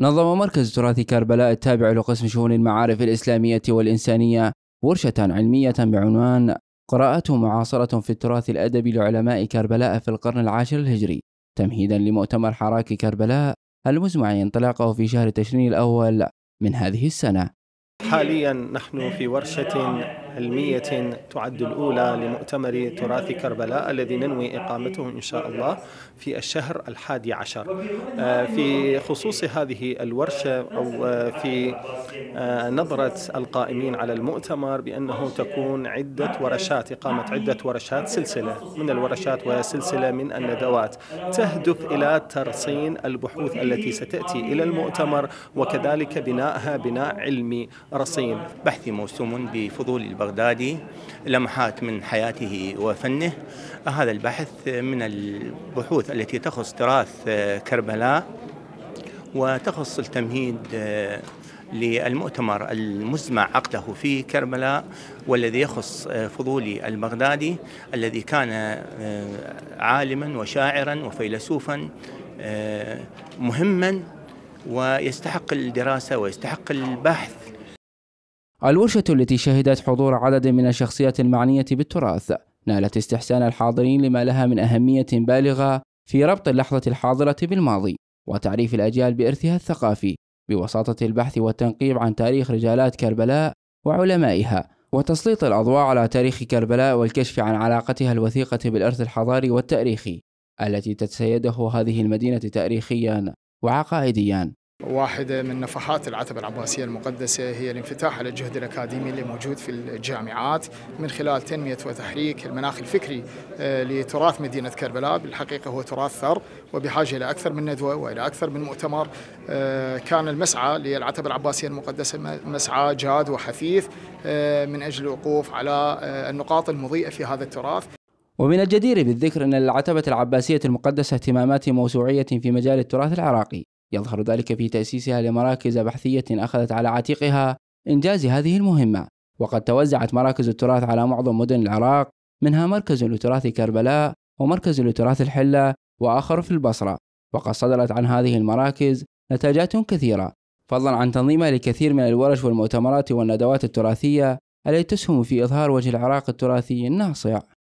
نظم مركز تراث كربلاء التابع لقسم شؤون المعارف الإسلامية والإنسانية ورشة علمية بعنوان قراءة معاصرة في التراث الأدبي لعلماء كربلاء في القرن العاشر الهجري تمهيدا لمؤتمر حراك كربلاء المزمع انطلاقه في شهر تشرين الأول من هذه السنة حاليا نحن في ورشة علمية تعد الأولى لمؤتمر تراث كربلاء الذي ننوي إقامته إن شاء الله في الشهر الحادي عشر آه، في خصوص هذه الورشة أو آه، في آه، نظرة القائمين على المؤتمر بأنه تكون عدة ورشات إقامة عدة ورشات سلسلة من الورشات وسلسلة من الندوات تهدف إلى ترصين البحوث التي ستأتي إلى المؤتمر وكذلك بنائها بناء علمي رصين بحثي موسوم بفضول البغداد البغدادي لمحات من حياته وفنه هذا البحث من البحوث التي تخص تراث كربلاء وتخص التمهيد للمؤتمر المزمع عقده في كربلاء والذي يخص فضولي البغدادي الذي كان عالما وشاعرا وفيلسوفا مهما ويستحق الدراسه ويستحق البحث الورشة التي شهدت حضور عدد من الشخصيات المعنية بالتراث نالت استحسان الحاضرين لما لها من أهمية بالغة في ربط اللحظة الحاضرة بالماضي وتعريف الأجيال بإرثها الثقافي بوساطة البحث والتنقيب عن تاريخ رجالات كربلاء وعلمائها وتسليط الأضواء على تاريخ كربلاء والكشف عن علاقتها الوثيقة بالإرث الحضاري والتاريخي التي تتسيده هذه المدينة تاريخيا وعقائديا واحدة من نفحات العتبة العباسية المقدسة هي الانفتاح على الجهد الأكاديمي اللي موجود في الجامعات من خلال تنمية وتحريك المناخ الفكري آه، لتراث مدينة كربلاء بالحقيقة هو تراث ثر وبحاجة إلى أكثر من ندوة وإلى أكثر من مؤتمر آه، كان المسعى للعتبة العباسية المقدسة مسعى جاد وحثيث آه، من أجل الوقوف على النقاط المضيئة في هذا التراث ومن الجدير بالذكر أن العتبة العباسية المقدسة اهتمامات موسوعية في مجال التراث العراقي يظهر ذلك في تأسيسها لمراكز بحثية أخذت على عاتقها إنجاز هذه المهمة وقد توزعت مراكز التراث على معظم مدن العراق منها مركز لتراث كربلاء ومركز لتراث الحلة وآخر في البصرة وقد صدرت عن هذه المراكز نتاجات كثيرة فضلا عن تنظيمها لكثير من الورش والمؤتمرات والندوات التراثية التي تسهم في إظهار وجه العراق التراثي الناصع